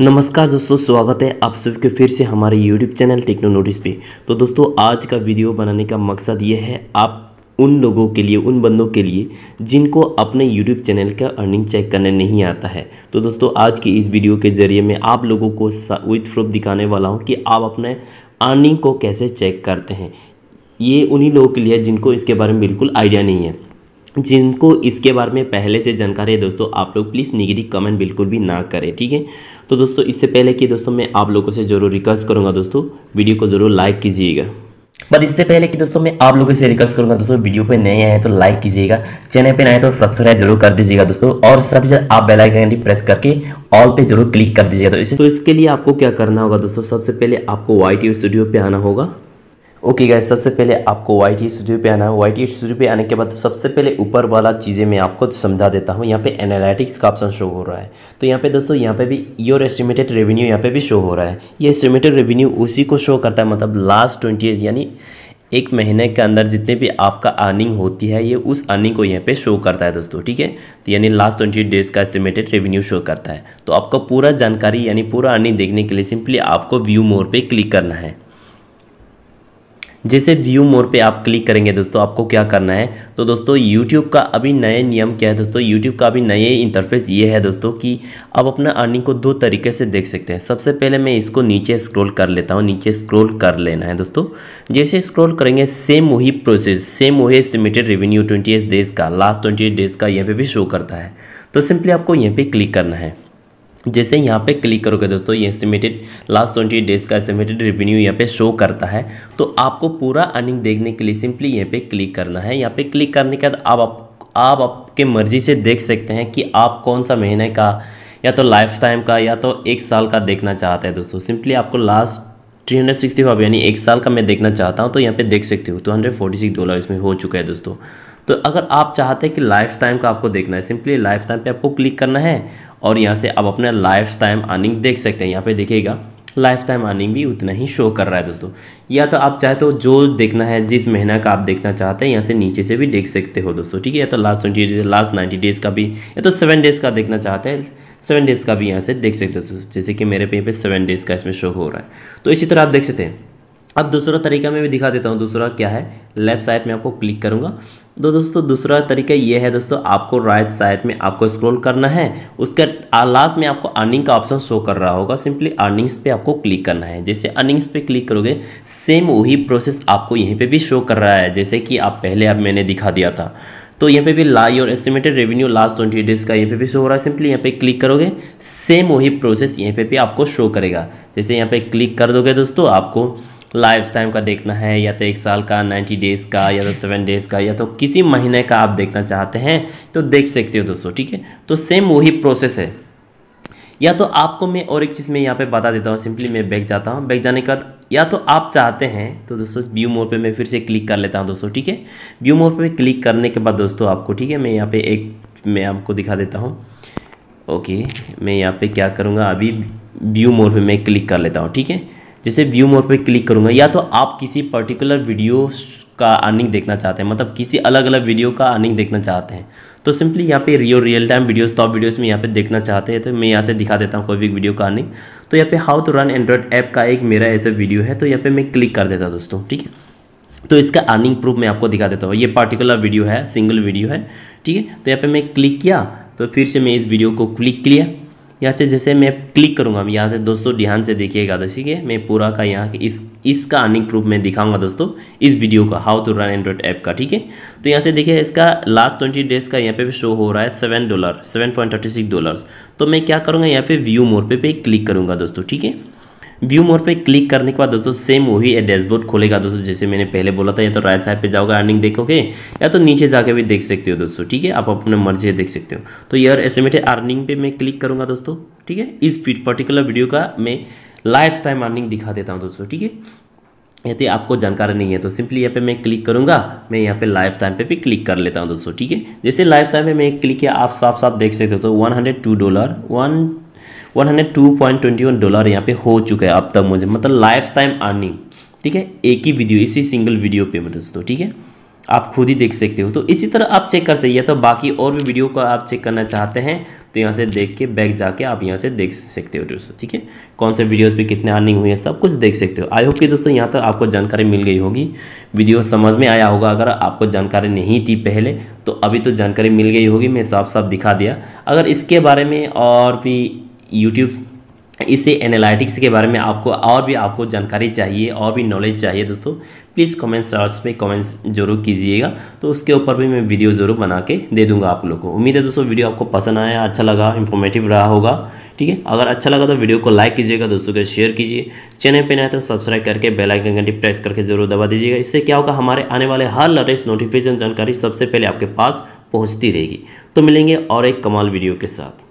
नमस्कार दोस्तों स्वागत है आप सबके फिर से हमारे YouTube चैनल टेक्नो नोटिस पे तो दोस्तों आज का वीडियो बनाने का मकसद ये है आप उन लोगों के लिए उन बंदों के लिए जिनको अपने YouTube चैनल का अर्निंग चेक करने नहीं आता है तो दोस्तों आज की इस वीडियो के ज़रिए मैं आप लोगों को विथ प्रूफ दिखाने वाला हूँ कि आप अपने अर्निंग को कैसे चेक करते हैं ये उन्हीं लोगों के लिए जिनको इसके बारे में बिल्कुल आइडिया नहीं है जिनको इसके बारे में पहले से जानकारी है दोस्तों आप लोग प्लीज़ निगेटिव कमेंट बिल्कुल भी ना करें ठीक है तो दोस्तों इससे पहले कि दोस्तों मैं आप लोगों से ज़रूर रिक्वेस्ट करूँगा दोस्तों वीडियो को ज़रूर लाइक कीजिएगा बट इससे पहले कि दोस्तों मैं आप लोगों से रिक्वेस्ट करूंगा दोस्तों वीडियो पे नए आए तो लाइक कीजिएगा चैनल पे नए तो सब्सक्राइब जरूर कर दीजिएगा दोस्तों और साथ ही साथ आप बेल आइकन भी प्रेस करके ऑल पे जरूर क्लिक कर दीजिएगा तो, तो इसके लिए आपको क्या करना होगा दोस्तों सबसे पहले आपको वाई टी स्टूडियो पे आना होगा ओके गाइस सबसे पहले आपको वाइट ही स्टूडियो पे आना है वाइट ही स्टूडियो पे आने के बाद सबसे पहले ऊपर वाला चीज़ें मैं आपको समझा देता हूँ यहाँ पे एनालिटिक्स का ऑप्शन शो हो रहा है तो यहाँ पे दोस्तों यहाँ पे भी योर एस्टिमेटेड रेवेन्यू यहाँ पे भी शो हो रहा है ये एस्टिमेटेड रेवेन्यू उसी को शो करता है मतलब लास्ट ट्वेंटी यानी एक महीने के अंदर जितने भी आपका अर्निंग होती है ये उस अर्निंग को यहाँ पे शो करता है दोस्तों ठीक है तो यानी लास्ट ट्वेंटी डेज़ का एस्टिमेटेड रेवेन्यू शो करता है तो आपको पूरा जानकारी यानी पूरा अर्निंग देखने के लिए सिंपली आपको व्यू मोर पे क्लिक करना है जैसे व्यू मोर पे आप क्लिक करेंगे दोस्तों आपको क्या करना है तो दोस्तों यूट्यूब का अभी नए नियम क्या है दोस्तों यूट्यूब का अभी नए इंटरफेस ये है दोस्तों कि आप अपना अर्निंग को दो तरीके से देख सकते हैं सबसे पहले मैं इसको नीचे स्क्रॉल कर लेता हूँ नीचे स्क्रॉल कर लेना है दोस्तों जैसे स्क्रॉल करेंगे सेम वही प्रोसेस सेम वही एस्टिमेटेड रेवेन्यू ट्वेंटी डेज का लास्ट ट्वेंटी डेज का यहाँ पर भी शो करता है तो सिंपली आपको यहाँ पर क्लिक करना है जैसे यहाँ पे क्लिक करोगे दोस्तों ये एस्टिमेटेड लास्ट ट्वेंटी डेज का एस्टिमेटेड रेवेन्यू यहाँ पे शो करता है तो आपको पूरा अर्निंग देखने के लिए सिंपली यहाँ पे क्लिक करना है यहाँ पे क्लिक करने के बाद आप आप आपके मर्जी से देख सकते हैं कि आप कौन सा महीने का या तो लाइफ टाइम का या तो एक साल का देखना चाहते हैं दोस्तों सिंपली आपको last three hundred sixty five यानी एक साल का मैं देखना चाहता हूँ तो यहाँ पे देख सकते हो two hundred forty six dollar इसमें हो चुका है दोस्तों तो अगर आप चाहते हैं कि लाइफ टाइम का आपको देखना है सिंपली लाइफ टाइम पर आपको क्लिक करना है और यहाँ से आप अपना लाइफ टाइम अर्निंग देख सकते हैं यहाँ पर देखिएगा लाइफ टाइम अर्निंग भी उतना ही शो कर रहा है दोस्तों या तो आप चाहे तो जो देखना है जिस महीना का आप देखना चाहते हैं यहाँ से नीचे से भी देख सकते हो दोस्तों ठीक है या तो last twenty days last ninety days का भी या तो सेवन डेज़ का देखना चाहते हैं सेवन डेज़ का भी यहाँ से देख सकते हो जैसे कि मेरे पे पे सेवन डेज़ का इसमें शो हो रहा है तो इसी तरह आप देख सकते हैं अब दूसरा तरीका मैं भी दिखा देता हूँ दूसरा क्या है लेफ्ट साइड में आपको क्लिक करूँगा तो दोस्तों दूसरा तरीका ये है दोस्तों आपको राइट साइड में आपको स्क्रॉल करना है उसका लास्ट में आपको अर्निंग का ऑप्शन शो कर रहा होगा सिंपली अर्निंग्स पे आपको क्लिक करना है जैसे अर्निंग्स पे क्लिक करोगे सेम वही प्रोसेस आपको यहीं पे भी शो कर रहा है जैसे कि आप पहले अब मैंने दिखा दिया था तो यहाँ पे भी ला योर estimated revenue last twenty days का यहाँ पे भी शो हो रहा है सिंपली यहाँ पे क्लिक करोगे सेम वही प्रोसेस यहाँ पे भी आपको शो करेगा जैसे यहाँ पे क्लिक कर दोगे दोस्तों आपको लाइफ टाइम का देखना है या तो एक साल का नाइन्टी डेज़ का या तो सेवन डेज़ का या तो किसी महीने का आप देखना चाहते हैं तो देख सकते हो दोस्तों ठीक है तो सेम वही प्रोसेस है या तो आपको मैं और एक चीज़ में यहाँ पे बता देता हूँ सिंपली मैं बैग जाता हूँ बैग जाने के बाद या तो आप चाहते हैं तो दोस्तों व्यू मोड पे मैं फिर से क्लिक कर लेता हूँ दोस्तों ठीक है व्यू मोड पे क्लिक करने के बाद दोस्तों आपको ठीक है मैं यहाँ पे एक मैं आपको दिखा देता हूँ ओके मैं यहाँ पर क्या करूँगा अभी व्यू मोड पर मैं क्लिक कर लेता हूँ ठीक है जैसे व्यू मोर पे क्लिक करूँगा या तो आप किसी पर्टिकुलर वीडियो का अर्निंग देखना चाहते हैं मतलब किसी अलग अलग वीडियो का अर्निंग देखना चाहते हैं तो सिंपली यहाँ पे रियो real time videos top videos में यहाँ पे देखना चाहते हैं तो मैं यहाँ से दिखा देता हूँ कोई भी वीडियो का अर्निंग तो यहाँ पे how to run android app का एक मेरा ऐसा वीडियो है तो यहाँ पे मैं क्लिक कर देता हूँ दोस्तों ठीक है तो इसका अर्निंग प्रूफ मैं आपको दिखा देता हूँ ये पर्टिकुलर वीडियो है सिंगल वीडियो है ठीक है तो यहाँ पर मैं क्लिक किया तो फिर से मैं इस वीडियो को क्लिक किया यहाँ से जैसे मैं क्लिक करूँगा यहाँ से दोस्तों ध्यान से देखिएगा ठीक है मैं पूरा का यहाँ इस इसका अर्निंग प्रूफ मैं दिखाऊंगा दोस्तों इस वीडियो का how to run android app का ठीक है तो यहाँ से देखिए इसका लास्ट ट्वेंटी डेज का यहाँ पे भी शो हो रहा है seven dollar seven point thirty six dollar तो मैं क्या करूँगा यहाँ पे व्यू मोर पे पे क्लिक करूँगा दोस्तों ठीक है व्यू मोर पे क्लिक करने के बाद दोस्तों सेम वही डैशबोर्ड खोलेगा दोस्तों जैसे मैंने पहले बोला था या तो राइट साइड पे जाओगे अर्निंग देखोगे या तो नीचे जाके भी देख सकते हो दोस्तों ठीक है आप अपने मर्जी से देख सकते हो तो यार एस्टिमेटेड अर्निंग पे मैं क्लिक करूंगा दोस्तों ठीक है इस पर्टिकुलर वीडियो का मैं लाइफ टाइम अर्निंग दिखा देता हूँ दोस्तों ठीक है यदि आपको जानकारी नहीं है तो सिंपली यहाँ पे मैं क्लिक करूँगा मैं यहाँ पे लाइफ टाइम पे भी क्लिक कर लेता हूँ दोस्तों ठीक है जैसे लाइफ टाइम पे मैं क्लिक किया आप साफ साफ देख सकते हो तो one hundred two dollar one 102.21 dollar यहाँ पे हो चुका है अब तक मुझे मतलब लाइफ टाइम अर्निंग ठीक है एक ही वीडियो इसी सिंगल वीडियो पे मैं मतलब दोस्तों ठीक है आप खुद ही देख सकते हो तो इसी तरह आप चेक कर सकते तो बाकी और भी वीडियो को आप चेक करना चाहते हैं तो यहाँ से देख के बैक जाके आप यहाँ से देख सकते हो दोस्तों ठीक है कौन से वीडियोस पे कितने अर्निंग हुई है सब कुछ देख सकते हो आई होप कि दोस्तों यहाँ तक तो आपको जानकारी मिल गई होगी वीडियो समझ में आया होगा अगर आपको जानकारी नहीं थी पहले तो अभी तो जानकारी मिल गई होगी मैं साफ साफ दिखा दिया अगर इसके बारे में और भी यूट्यूब इसे एनालिटिक्स के बारे में आपको और भी आपको जानकारी चाहिए और भी नॉलेज चाहिए दोस्तों प्लीज़ कमेंट सर्च में कमेंट्स जरूर कीजिएगा तो उसके ऊपर भी मैं वीडियो ज़रूर बना के दे दूंगा आप लोग को उम्मीद है दोस्तों वीडियो आपको पसंद आया अच्छा लगा इन्फॉर्मेटिव रहा होगा ठीक है अगर अच्छा लगा तो वीडियो को लाइक कीजिएगा दोस्तों के शेयर कीजिए चैनल पर नए तो सब्सक्राइब करके बेल आइकन घंटी प्रेस करके जरूर दबा दीजिएगा इससे क्या होगा हमारे आने वाले हर लेटेस्ट नोटिफिकेशन जानकारी सबसे पहले आपके पास पहुँचती रहेगी तो मिलेंगे और एक कमाल वीडियो के साथ